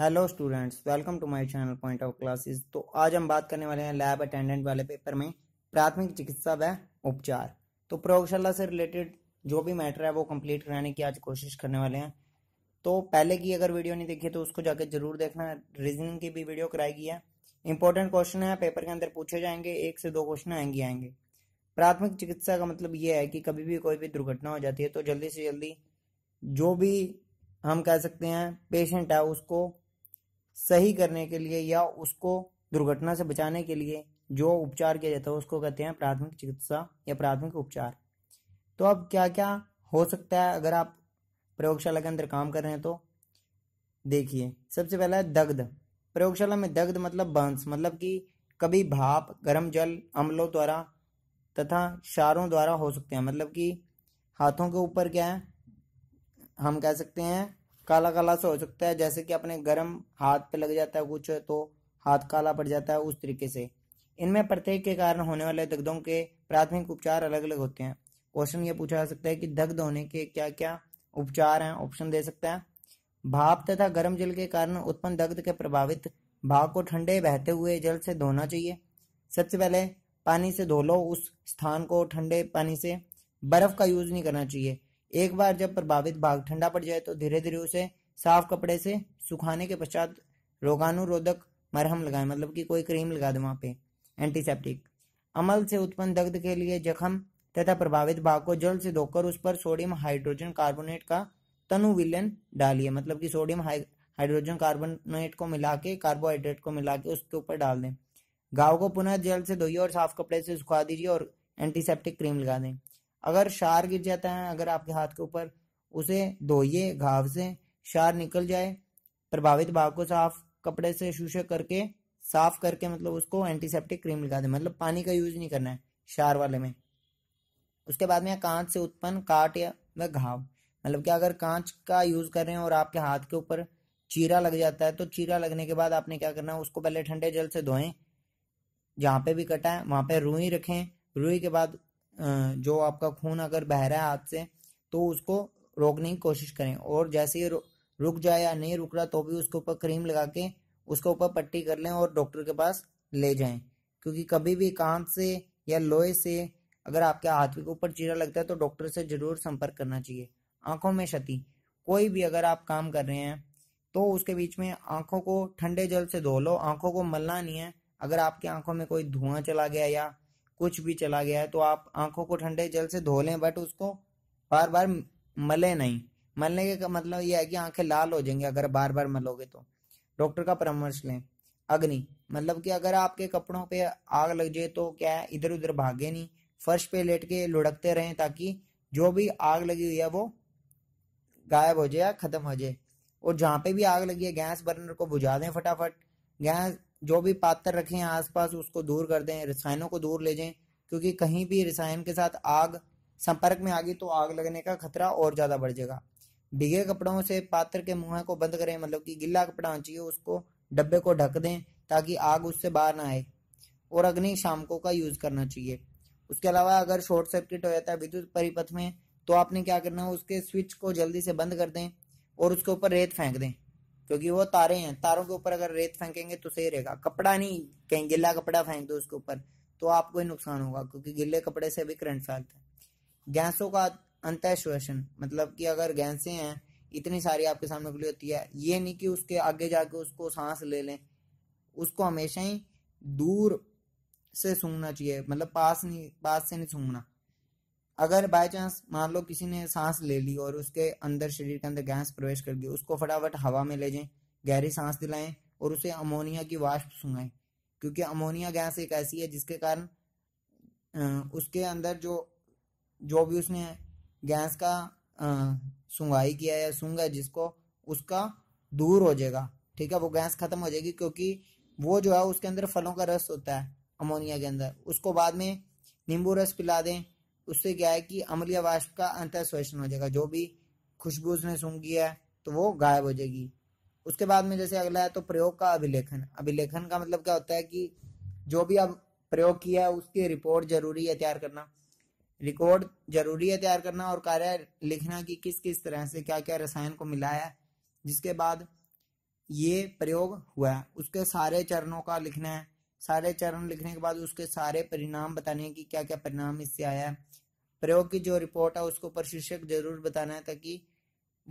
hello students welcome to my channel point of classes तो आज हम बात करने वाले हैं लैब अटेंडेंट वाले पेपर में प्राथमिक चिकित्सा व उपचार तो प्रयोगशाला से रिलेटेड जो भी मैटर है वो कंप्लीट कराने की आज कोशिश करने वाले हैं तो पहले की अगर वीडियो नहीं देखी तो उसको जाके जरूर देखना रीजनिंग की भी वीडियो कराई गई है इंपॉर्टेंट क्वेश्चन है पेपर के अंदर पूछे जाएंगे एक से दो क्वेश्चन आएंगे आएंगे प्राथमिक चिकित्सा का मतलब ये है कि कभी भी कोई भी दुर्घटना हो जाती है तो जल्दी से जल्दी जो भी हम कह सकते हैं पेशेंट है उसको सही करने के लिए या उसको दुर्घटना से बचाने के लिए जो उपचार किया जाता है उसको कहते हैं प्राथमिक चिकित्सा या प्राथमिक उपचार तो अब क्या क्या हो सकता है अगर आप प्रयोगशाला के अंदर काम कर रहे हैं तो देखिए सबसे पहला है दग्ध प्रयोगशाला में दग्ध मतलब बंस मतलब कि कभी भाप गर्म जल अम्लों द्वारा तथा क्षारों द्वारा हो सकते हैं मतलब कि हाथों के ऊपर क्या है हम कह सकते हैं काला काला सा हो सकता है जैसे कि अपने गर्म हाथ पे लग जाता है कुछ तो हाथ काला पड़ जाता है उस तरीके से इनमें प्रत्येक के कारण होने वाले दग्धों के प्राथमिक उपचार अलग अलग होते हैं क्वेश्चन ये पूछा जा सकता है कि दग्ध होने के क्या क्या उपचार हैं ऑप्शन दे सकता है भाप तथा गर्म जल के कारण उत्पन्न दग्ध के प्रभावित भाग को ठंडे बहते हुए जल से धोना चाहिए सबसे पहले पानी से धो लो उस स्थान को ठंडे पानी से बर्फ का यूज नहीं करना चाहिए एक बार जब प्रभावित भाग ठंडा पड़ जाए तो धीरे धीरे उसे साफ कपड़े से सुखाने के पश्चात रोगानुरोधक मरहम लगाए मतलब कि कोई क्रीम लगा दे वहां पे एंटीसेप्टिक अमल से उत्पन्न दग्ध के लिए जख्म तथा प्रभावित भाग को जल से धोकर उस पर सोडियम हाइड्रोजन कार्बोनेट का तनु विलयन डालिए मतलब कि सोडियम हाइड्रोजन कार्बोनेट को मिला के कार्बोहाइड्रेट को मिला के उसके ऊपर डाल दें घाव को पुनः जल से धोइए और साफ कपड़े से सुखा दीजिए और एंटीसेप्टिक क्रीम लगा दें अगर शार गिर जाता है अगर आपके हाथ के ऊपर उसे धोइए घाव से शार निकल जाए प्रभावित भाग को साफ कपड़े से शूषक करके साफ करके मतलब उसको एंटीसेप्टिक क्रीम लगा दे मतलब पानी का यूज नहीं करना है शार वाले में उसके बाद में कांच से उत्पन्न काट या व घाव मतलब कि अगर कांच का यूज कर रहे हैं और आपके हाथ के ऊपर चीरा लग जाता है तो चीरा लगने के बाद आपने क्या करना है उसको पहले ठंडे जल से धोएं जहां पे भी कटा है वहां पे रुई रखें रुई के बाद जो आपका खून अगर बह रहा है हाथ से तो उसको रोकने की कोशिश करें और जैसे ही रुक जाए या नहीं रुक रहा तो भी उसके ऊपर क्रीम लगा के उसके ऊपर पट्टी कर लें और डॉक्टर के पास ले जाएं क्योंकि कभी भी कान से या लोहे से अगर आपके हाथ के ऊपर चीरा लगता है तो डॉक्टर से ज़रूर संपर्क करना चाहिए आंखों में क्षति कोई भी अगर आप काम कर रहे हैं तो उसके बीच में आंखों को ठंडे जल से धो लो आंखों को मलना नहीं है अगर आपकी आंखों में कोई धुआं चला गया या कुछ भी चला गया है तो आप आंखों को ठंडे जल से धो लें बट उसको बार बार मले नहीं मलने का मतलब यह है कि आंखें लाल हो जाएंगी अगर बार बार मलोगे तो डॉक्टर का परामर्श लें अग्नि मतलब कि अगर आपके कपड़ों पे आग लग जाए तो क्या है इधर उधर भागे नहीं फर्श पे लेट के लुढ़कते रहें ताकि जो भी आग लगी हुई है वो गायब हो जाए या खत्म हो जाए और जहाँ पे भी आग लगी है गैस बर्नर को बुझा दें फटाफट गैस जो भी पात्र रखे हैं आसपास उसको दूर कर दें रसायनों को दूर ले जाएं क्योंकि कहीं भी रसायन के साथ आग संपर्क में आ गई तो आग लगने का खतरा और ज़्यादा बढ़ जाएगा भिगे कपड़ों से पात्र के मुंह को बंद करें मतलब कि गिला कपड़ा होना चाहिए उसको डब्बे को ढक दें ताकि आग उससे बाहर ना आए और अग्नि शामकों का यूज़ करना चाहिए उसके अलावा अगर शॉर्ट सर्किट हो जाता है विद्युत परिपथ में तो आपने क्या करना है उसके स्विच को जल्दी से बंद कर दें और उसके ऊपर रेत फेंक दें क्योंकि वो तारे हैं तारों के ऊपर अगर रेत फेंकेंगे तो सही रहेगा कपड़ा नहीं कहीं गिला कपड़ा फेंक दो उसके ऊपर तो आपको ही नुकसान होगा क्योंकि गिले कपड़े से भी करंट फैलता है गैसों का अंत श्वसन मतलब कि अगर गैसें हैं इतनी सारी आपके सामने खुली होती है ये नहीं कि उसके आगे जाके उसको सांस ले लें उसको हमेशा ही दूर से सूंघना चाहिए मतलब पास नहीं पास से नहीं सूंघना अगर बाय चांस मान लो किसी ने सांस ले ली और उसके अंदर शरीर के अंदर गैस प्रवेश कर गई उसको फटाफट हवा में ले जाएं गहरी सांस दिलाएं और उसे अमोनिया की वाष्प सुनाएं क्योंकि अमोनिया गैस एक ऐसी है जिसके कारण उसके अंदर जो जो भी उसने गैस का सुंगाई किया या सूंगा जिसको उसका दूर हो जाएगा ठीक है वो गैस खत्म हो जाएगी क्योंकि वो जो है उसके अंदर फलों का रस होता है अमोनिया के अंदर उसको बाद में नींबू रस पिला दें उससे क्या है कि अमलिया वाष्प का अंत शोषण हो जाएगा जो भी खुशबू उसने सूंघी है तो वो गायब हो जाएगी उसके बाद में जैसे अगला है तो प्रयोग का अभिलेखन अभिलेखन का मतलब क्या होता है कि जो भी अब प्रयोग किया है उसकी रिपोर्ट जरूरी है तैयार करना रिकॉर्ड जरूरी है तैयार करना और कार्य लिखना कि किस किस तरह से क्या क्या रसायन को मिलाया है जिसके बाद ये प्रयोग हुआ है उसके सारे चरणों का लिखना है सारे चरण लिखने के बाद उसके सारे परिणाम बताने हैं कि क्या क्या परिणाम इससे आया है प्रयोग की जो रिपोर्ट है उसको प्रशिक्षक जरूर बताना है ताकि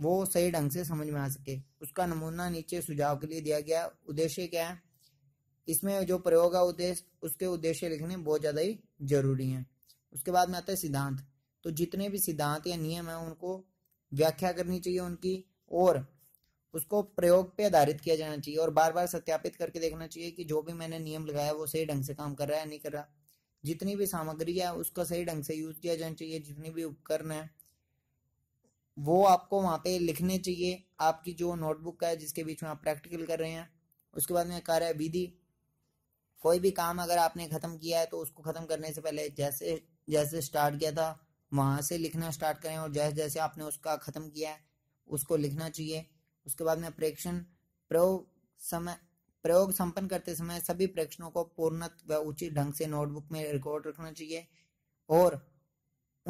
वो सही ढंग से समझ में आ सके उसका नमूना नीचे सुझाव के लिए दिया गया उद्देश्य क्या है इसमें जो प्रयोग है उद्देश्य उसके उद्देश्य लिखने बहुत ज़्यादा ही जरूरी है उसके बाद में आता है सिद्धांत तो जितने भी सिद्धांत या नियम है उनको व्याख्या करनी चाहिए उनकी और उसको प्रयोग पे आधारित किया जाना चाहिए और बार बार सत्यापित करके देखना चाहिए कि जो भी मैंने नियम लगाया वो सही ढंग से काम कर रहा है नहीं कर रहा जितनी भी सामग्री है उसका सही ढंग से यूज किया जाना चाहिए जितनी भी उपकरण है वो आपको वहाँ पे लिखने चाहिए आपकी जो नोटबुक है जिसके बीच में आप प्रैक्टिकल कर रहे हैं उसके बाद में कार्य विधि कोई भी काम अगर आपने ख़त्म किया है तो उसको ख़त्म करने से पहले जैसे जैसे स्टार्ट किया था वहां से लिखना स्टार्ट करें और जैसे जैसे आपने उसका ख़त्म किया है उसको लिखना चाहिए उसके बाद में प्रेक्षण प्रयोग समय प्रयोग संपन्न करते समय सभी प्रेक्षणों को पूर्णत व उचित ढंग से नोटबुक में रिकॉर्ड रखना चाहिए और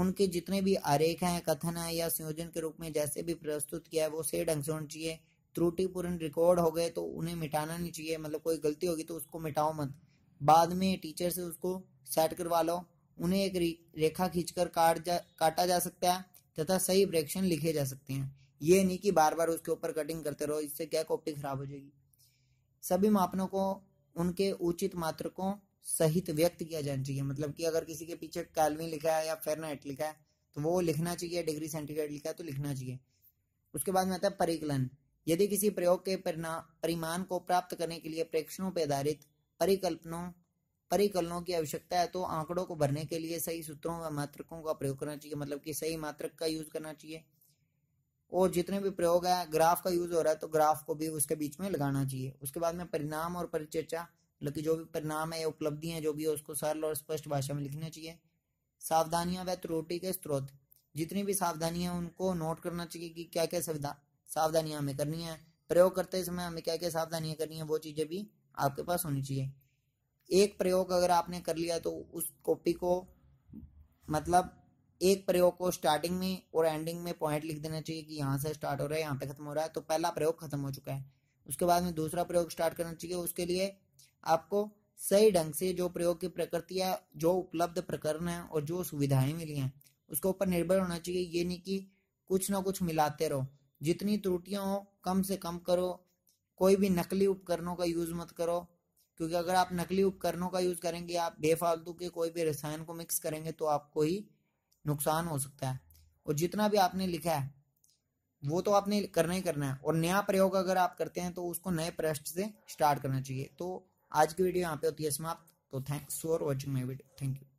उनके जितने भी आरेख हैं कथन है या संयोजन के रूप में जैसे भी प्रस्तुत किया है वो सही ढंग से होना चाहिए त्रुटिपूर्ण रिकॉर्ड हो गए तो उन्हें मिटाना नहीं चाहिए मतलब कोई गलती होगी तो उसको मिटाओ मत बाद में टीचर से उसको सेट करवा लो उन्हें एक रेखा खींचकर काट जा काटा जा सकता है तथा सही प्रेक्षण लिखे जा सकते हैं ये नहीं कि बार बार उसके ऊपर कटिंग करते रहो इससे क्या कॉपी खराब हो जाएगी सभी मापनों को उनके उचित मात्रकों सहित व्यक्त किया जाना चाहिए मतलब कि अगर किसी के पीछे कैलविन लिखा है या फेरनाइट लिखा है तो वो लिखना चाहिए डिग्री सेंटीग्रेड लिखा है तो लिखना चाहिए उसके बाद में आता है परिकलन यदि किसी प्रयोग के परिमाण को प्राप्त करने के लिए प्रेक्षणों पर आधारित परिकल्पनों परिकलनों की आवश्यकता है तो आंकड़ों को भरने के लिए सही सूत्रों व मात्रकों का प्रयोग करना चाहिए मतलब कि सही मात्रक का यूज करना चाहिए और जितने भी प्रयोग है ग्राफ का यूज हो रहा है तो ग्राफ को भी उसके बीच में लगाना चाहिए उसके बाद में परिणाम और परिचर्चा मतलब जो भी परिणाम है उपलब्धि जो भी है उसको सरल और स्पष्ट भाषा में लिखना चाहिए सावधानियां व त्रुटि के स्रोत जितनी भी सावधानियां उनको नोट करना चाहिए कि क्या क्या सुविधा सावधानियां हमें करनी है प्रयोग करते समय हमें क्या क्या सावधानियां करनी है वो चीजें भी आपके पास होनी चाहिए एक प्रयोग अगर आपने कर लिया तो उस कॉपी को मतलब एक प्रयोग को स्टार्टिंग में और एंडिंग में पॉइंट लिख देना चाहिए कि यहाँ से स्टार्ट हो रहा है यहाँ पे खत्म हो रहा है तो पहला प्रयोग खत्म हो चुका है उसके बाद में दूसरा प्रयोग स्टार्ट करना चाहिए उसके लिए आपको सही ढंग से जो प्रयोग की प्रकृति है जो उपलब्ध प्रकरण है और जो सुविधाएं मिली हैं उसके ऊपर निर्भर होना चाहिए ये नहीं कि कुछ ना कुछ मिलाते रहो जितनी त्रुटियां हो कम से कम करो कोई भी नकली उपकरणों का यूज मत करो क्योंकि अगर आप नकली उपकरणों का यूज करेंगे आप बेफालतू के कोई भी रसायन को मिक्स करेंगे तो आपको ही नुकसान हो सकता है और जितना भी आपने लिखा है वो तो आपने करना ही करना है और नया प्रयोग अगर आप करते हैं तो उसको नए पृष्ठ से स्टार्ट करना चाहिए तो आज की वीडियो यहाँ पे होती है समाप्त तो thanks for watching my video thank you